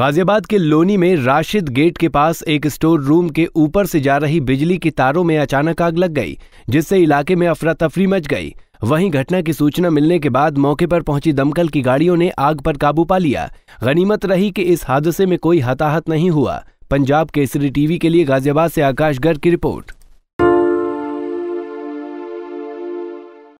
गाजियाबाद के लोनी में राशिद गेट के पास एक स्टोर रूम के ऊपर से जा रही बिजली की तारों में अचानक आग लग गई जिससे इलाके में अफरा तफरी मच गई वहीं घटना की सूचना मिलने के बाद मौके पर पहुंची दमकल की गाड़ियों ने आग पर काबू पा लिया गनीमत रही कि इस हादसे में कोई हताहत नहीं हुआ पंजाब केसरी टीवी के लिए गाजियाबाद से आकाश गर्ग की रिपोर्ट